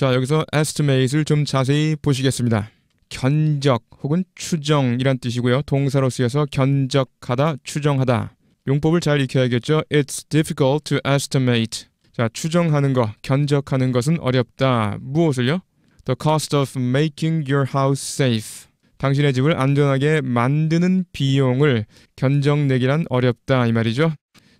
자, 여기서 e s t i m a t e 를좀 자세히 보시겠습니다. 견적 혹은 추정이란 뜻이고요. 동사로 쓰여서 견적하다, 추정하다. 용법을 잘 익혀야겠죠. It's difficult to estimate. 자, 추정하는 것, 견적하는 것은 어렵다. 무엇을요? The cost of making your house safe. 당신의 집을 안전하게 만드는 비용을 견적내기란 어렵다 이 말이죠.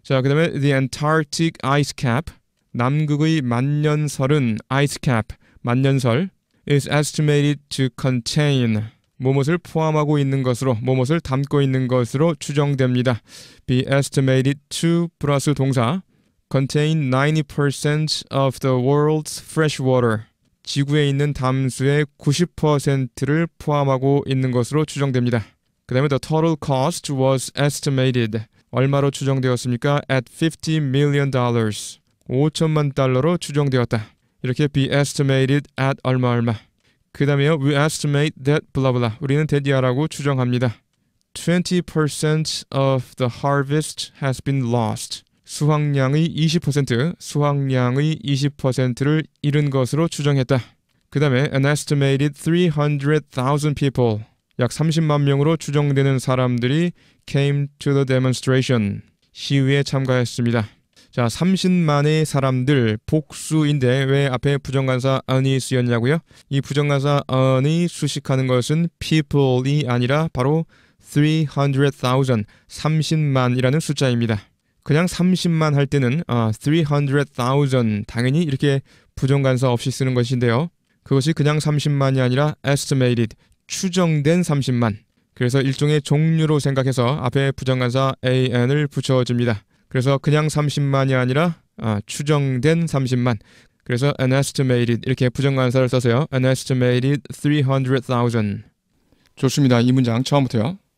자, 그다음에 the Antarctic ice cap. 남극의 만년설은 아이스캡, 만년설 is estimated to contain 무엇을 포함하고 있는 것으로 무엇을 담고 있는 것으로 추정됩니다. be estimated to 플러스 동사 contain 90% of the world's fresh water 지구에 있는 담수의 90%를 포함하고 있는 것으로 추정됩니다. 그 다음에 the total cost was estimated 얼마로 추정되었습니까? at 50 million dollars 5천만 달러로 추정되었다. 이렇게 be estimated at 얼마 얼마. 그 다음에요. We estimate that blah blah. 우리는 대디아라고 추정합니다. 20% of the harvest has been lost. 수확량의 20%, 수확량의 20%를 잃은 것으로 추정했다. 그 다음에 an estimated 300,000 people, 약 30만 명으로 추정되는 사람들이 came to the demonstration, 시위에 참가했습니다. 자, 30만의 사람들 복수인데 왜 앞에 부정관사 언이 쓰였냐고요? 이 부정관사 언이 수식하는 것은 people이 아니라 바로 300,000, 30만이라는 숫자입니다. 그냥 30만 할 때는 아, 300,000 당연히 이렇게 부정관사 없이 쓰는 것인데요. 그것이 그냥 30만이 아니라 estimated, 추정된 30만. 그래서 일종의 종류로 생각해서 앞에 부정관사 an을 붙여줍니다. 그래서 그냥 30만이 아니라 아, 추정된 30만. 그래서 an estimated 이렇게 부정관사를 써서요. an estimated 300,000. 좋습니다. 이 문장 처음부터요.